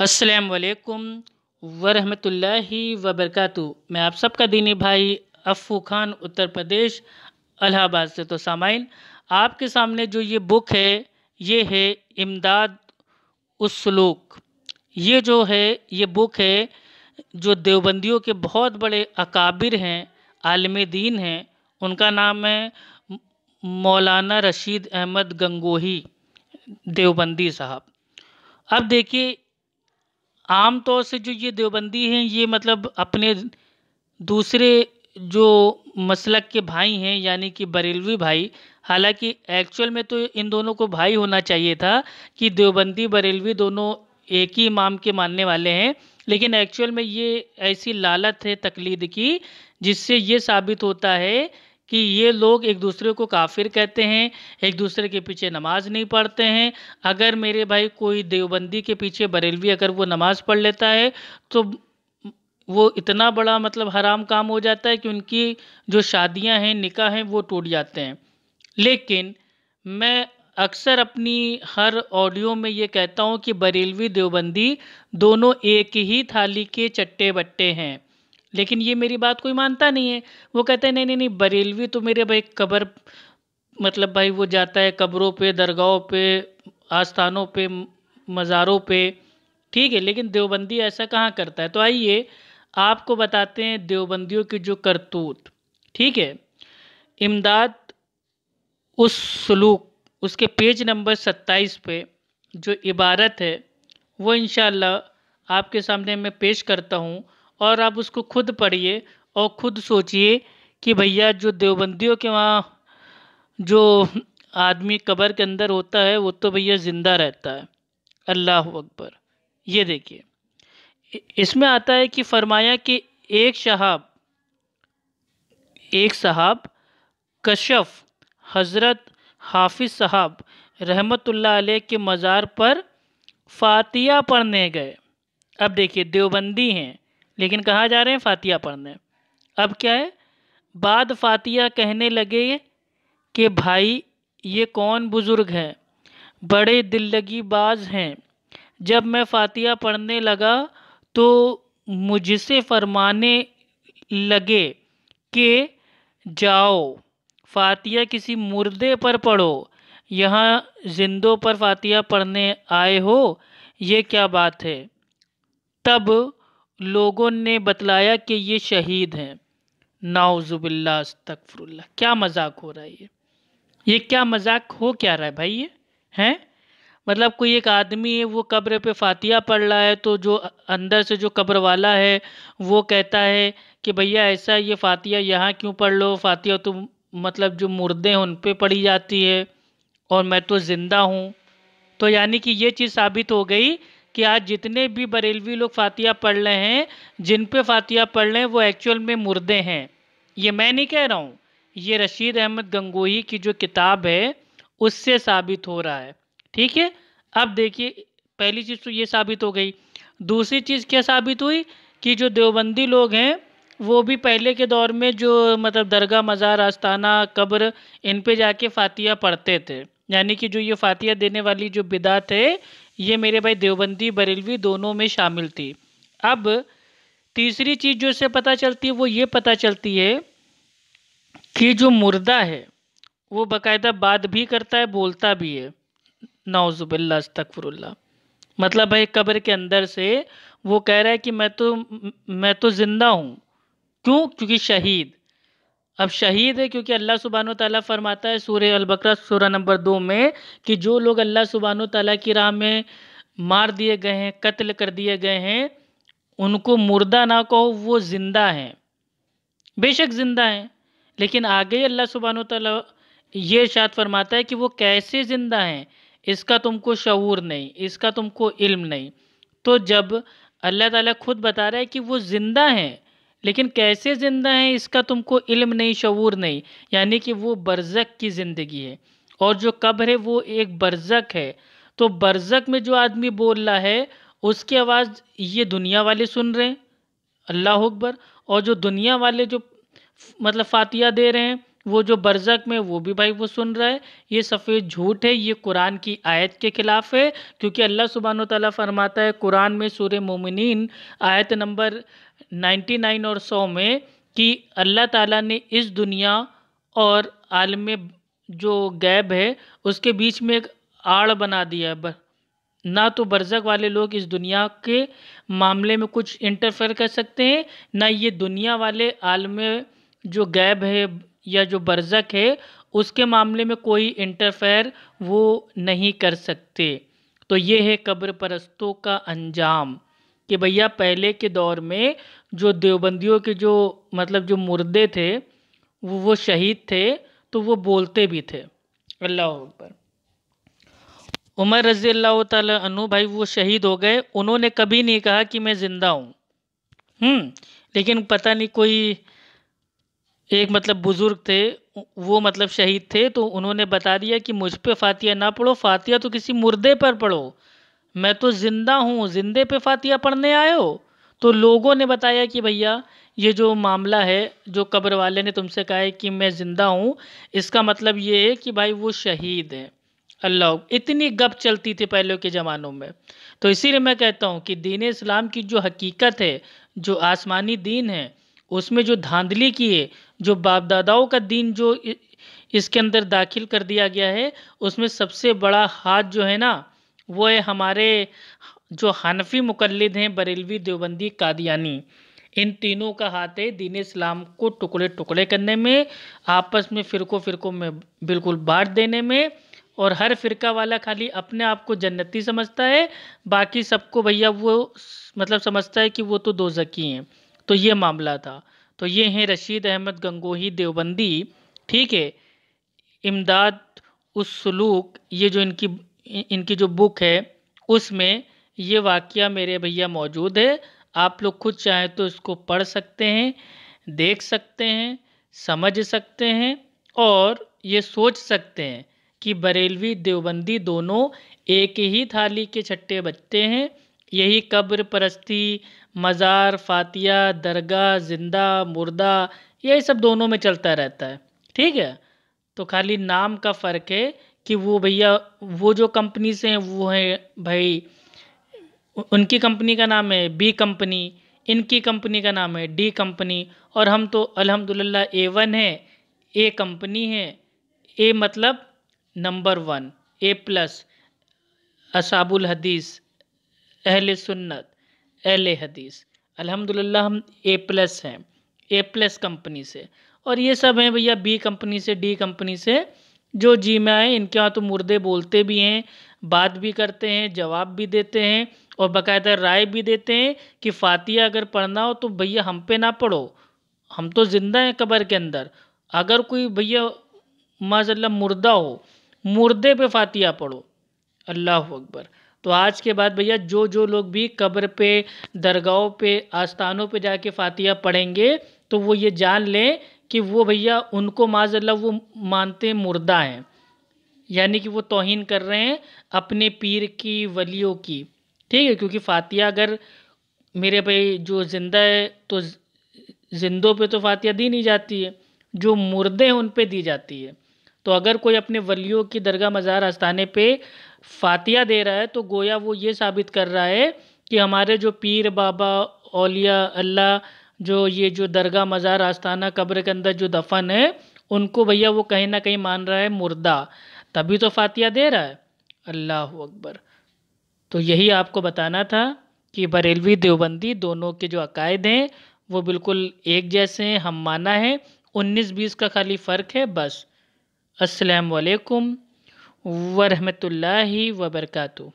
असलकम वरहमतुल्लाहि वबरकत मैं आप सबका दीनी भाई अफ़ू खान उत्तर प्रदेश अलाहाबाद से तो सामाइन आपके सामने जो ये बुक है ये है इमदाद उसलूक ये जो है ये बुक है जो देवबंदियों के बहुत बड़े अकाबिर हैं आलम दीन हैं उनका नाम है मौलाना रशीद अहमद गंगोही देवबंदी साहब अब देखिए आम तौर से जो ये देवबंदी हैं ये मतलब अपने दूसरे जो मसलक के भाई हैं यानी कि बरेलवी भाई हालांकि एक्चुअल में तो इन दोनों को भाई होना चाहिए था कि देवबंदी बरेलवी दोनों एक ही इमाम के मानने वाले हैं लेकिन एक्चुअल में ये ऐसी लालत है तकलीद की जिससे ये साबित होता है कि ये लोग एक दूसरे को काफिर कहते हैं एक दूसरे के पीछे नमाज नहीं पढ़ते हैं अगर मेरे भाई कोई देवबंदी के पीछे बरेलवी अगर वो नमाज पढ़ लेता है तो वो इतना बड़ा मतलब हराम काम हो जाता है कि उनकी जो शादियां हैं निकाह हैं वो टूट जाते हैं लेकिन मैं अक्सर अपनी हर ऑडियो में ये कहता हूँ कि बरेलवी देवबंदी दोनों एक ही थाली के चट्टे बट्टे हैं लेकिन ये मेरी बात कोई मानता नहीं है वो कहते हैं नहीं नहीं नहीं बरेलवी तो मेरे भाई कब्र मतलब भाई वो जाता है कब्रों पे दरगाहों पे आस्थानों पे मज़ारों पे ठीक है लेकिन देवबंदी ऐसा कहाँ करता है तो आइए आपको बताते हैं देवबंदियों की जो करतूत ठीक है इमदाद उस सलूक उसके पेज नंबर सत्ताईस पे जो इबारत है वो इन आपके सामने मैं पेश करता हूँ और आप उसको खुद पढ़िए और खुद सोचिए कि भैया जो देवबंदियों के वहाँ जो आदमी कब्र के अंदर होता है वो तो भैया ज़िंदा रहता है अल्लाह अकबर ये देखिए इसमें आता है कि फरमाया कि एक शहाब एक साहब कशफ हज़रत हाफिज़ साहब रहमतुल्लाह अलैह के मज़ार पर फातिया पढ़ने गए अब देखिए देवबंदी हैं लेकिन कहाँ जा रहे हैं फातिया पढ़ने अब क्या है बाद फातिया कहने लगे कि भाई ये कौन बुज़ुर्ग हैं बड़े दिल लगी बाज हैं जब मैं फातिया पढ़ने लगा तो मुझसे फरमाने लगे कि जाओ फातिया किसी मुर्दे पर पढ़ो यहाँ जिंदों पर फातिया पढ़ने आए हो ये क्या बात है तब लोगों ने बतलाया कि ये शहीद हैं नाउजुबिल्ला तकफरल्ला क्या मजाक हो रहा है ये ये क्या मजाक हो क्या रहा है भाई ये हैं मतलब कोई एक आदमी है वो कब्र पे फातिया पढ़ रहा है तो जो अंदर से जो कब्र वाला है वो कहता है कि भैया ऐसा ये फातिया यहाँ क्यों पढ़ लो फातिया तो मतलब जो मुर्दे हैं उन पर पढ़ी जाती है और मैं तो ज़िंदा हूँ तो यानी कि ये चीज़ साबित हो गई कि आज जितने भी बरेलवी लोग फातिया पढ़ रहे हैं जिन पे फातिया पढ़ रहे हैं वो एक्चुअल में मुर्दे हैं ये मैं नहीं कह रहा हूँ ये रशीद अहमद गंगोही की जो किताब है उससे साबित हो रहा है ठीक है अब देखिए पहली चीज़ तो ये साबित हो गई दूसरी चीज़ क्या साबित हुई कि जो देवबंदी लोग हैं वो भी पहले के दौर में जो मतलब दरगाह मज़ार आस्ताना कब्र इन पे जाके फातिया पढ़ते थे यानी कि जो ये फातिया देने वाली जो बिदात है ये मेरे भाई देवबंदी बरेलवी दोनों में शामिल थी अब तीसरी चीज़ जो इससे पता चलती है वो ये पता चलती है कि जो मुर्दा है वो बाकायदा बात भी करता है बोलता भी है नाउजुबिल्ला तकफरल्ला मतलब भाई कब्र के अंदर से वो कह रहा है कि मैं तो मैं तो ज़िंदा हूँ क्यों क्योंकि शहीद अब शहीद है क्योंकि अल्लाह सुबहान तला फरमाता है सूर्य अलबकरा सूर्य नंबर दो में कि जो लोग अल्लाह सुबहान तला की राह में मार दिए गए हैं कत्ल कर दिए गए हैं उनको मुर्दा ना कहो वो ज़िंदा हैं बेशक ज़िंदा हैं लेकिन आगे अल्लाह सुबहान तला ये शाद फरमाता है कि वो कैसे ज़िंदा हैं इसका तुमको शूर नहीं इसका तुमको इल्म नहीं तो जब अल्लाह ताला खुद बता रहा है कि वो ज़िंदा हैं लेकिन कैसे ज़िंदा हैं इसका तुमको इल्म नहीं शूर नहीं यानी कि वो बरज़क की ज़िंदगी है और जो कब्र है वो एक बरज़क है तो बरज़क में जो आदमी बोल रहा है उसकी आवाज़ ये दुनिया वाले सुन रहे हैं अल्लाह अकबर और जो दुनिया वाले जो मतलब फातिया दे रहे हैं वो जो बरज़क में वो भी भाई वो सुन रहा है ये सफ़ेद झूठ है ये कुरान की आयत के ख़िलाफ़ है क्योंकि अल्लाह सुबहान तला फ़रमाता है कुरान में सूर मोमिन आयत नंबर 99 और 100 में कि अल्लाह ताला ने इस दुनिया और आलम जो गैब है उसके बीच में एक आड़ बना दिया है ना तो बरज़क वाले लोग इस दुनिया के मामले में कुछ इंटरफेयर कर सकते हैं ना ये दुनिया वाले आलम जो गैब है या जो बरजक है उसके मामले में कोई इंटरफेयर वो नहीं कर सकते तो ये है कब्र परस्तों का अंजाम कि भैया पहले के दौर में जो देवबंदियों के जो मतलब जो मुर्दे थे वो वो शहीद थे तो वो बोलते भी थे अल्लाह अकबर उमर रजी अल्लाह तु भाई वो शहीद हो गए उन्होंने कभी नहीं कहा कि मैं ज़िंदा हूँ हम्म, लेकिन पता नहीं कोई एक मतलब बुज़ुर्ग थे वो मतलब शहीद थे तो उन्होंने बता दिया कि मुझ पर फातिया ना पढ़ो फातिया तो किसी मुर्दे पर पढ़ो मैं तो ज़िंदा हूँ ज़िंदे पे फातिया पढ़ने आए हो तो लोगों ने बताया कि भैया ये जो मामला है जो कब्र वाले ने तुमसे कहा है कि मैं ज़िंदा हूँ इसका मतलब ये है कि भाई वो शहीद हैं अल्लाह इतनी गप चलती थी पहले के ज़मानों में तो इसीलिए मैं कहता हूँ कि दीन इस्लाम की जो हकीकत है जो आसमानी दीन है उसमें जो धांधली की है जो बाप दादाओं का दीन जो इसके अंदर दाखिल कर दिया गया है उसमें सबसे बड़ा हाथ जो है ना वो है हमारे जो हनफी मुकलद हैं बरेलवी देवबंदी कादियानी इन तीनों का हाथ है दीन इस्लाम को टुकड़े टुकड़े करने में आपस में फ़िरको फ़िरक़ों में बिल्कुल बाँट देने में और हर फ़िरका वाला खाली अपने आप को जन्नती समझता है बाकी सबको भैया वो मतलब समझता है कि वो तो दो जकी हैं तो ये मामला था तो ये हैं रशीद अहमद गंगोही देवबंदी ठीक है इमदाद उस सलूक ये जो इनकी इनकी जो बुक है उसमें ये वाक्य मेरे भैया मौजूद है आप लोग खुद चाहें तो इसको पढ़ सकते हैं देख सकते हैं समझ सकते हैं और ये सोच सकते हैं कि बरेलवी देवबंदी दोनों एक ही थाली के छट्टे बचते हैं यही कब्र परस्ती मज़ार फातिया दरगाह जिंदा मुर्दा यही सब दोनों में चलता रहता है ठीक है तो खाली नाम का फ़र्क है कि वो भैया वो जो कंपनी से हैं वो हैं भाई उनकी कंपनी का नाम है बी कंपनी इनकी कंपनी का नाम है डी कंपनी और हम तो अल्हम्दुलिल्लाह ए वन है ए कंपनी है ए मतलब नंबर वन ए प्लस असाबुल हदीस अहल सुन्नत अहल हदीस अल्हम्दुलिल्लाह हम ए प्लस हैं ए प्लस कंपनी से और ये सब हैं भैया बी कंपनी से डी कंपनी से जो जी में आए इनके यहाँ तो मुर्दे बोलते भी हैं बात भी करते हैं जवाब भी देते हैं और बाकायदा राय भी देते हैं कि फातिया अगर पढ़ना हो तो भैया हम पे ना पढ़ो हम तो ज़िंदा हैं कब्र के अंदर अगर कोई भैया माजल्ला मुर्दा हो मुर्दे पे फातिया पढ़ो अल्लाह अकबर तो आज के बाद भैया जो जो लोग भी कब्र पे दरगाहों पे आस्थानों पे जाके फातिया पढ़ेंगे तो वो ये जान लें कि वो भैया उनको माजल्ला वो मानते मुर्दा हैं यानी कि वो तोहन कर रहे हैं अपने पीर की वलियों की ठीक है क्योंकि फातिया अगर मेरे भाई जो ज़िंदा है तो ज़िंदों पे तो फातिया दी नहीं जाती है जो मुर्दे हैं उन पे दी जाती है तो अगर कोई अपने वलियों की दरगाह मज़ार आस्थाने पे फातिया दे रहा है तो गोया वो ये साबित कर रहा है कि हमारे जो पीर बाबा अलिया अल्लाह जो ये जो दरगाह मज़ार आस्थाना कब्र के अंदर जो दफन है उनको भैया वो कहीं ना कहीं मान रहा है मुर्दा तभी तो फातिया दे रहा है अल्लाह अकबर तो यही आपको बताना था कि बरेलवी देवबंदी दोनों के जो अकायद हैं वो बिल्कुल एक जैसे हैं हम माना है उन्नीस बीस का खाली फ़र्क है बस असलकम वरहमतुल्लाहि वबरकू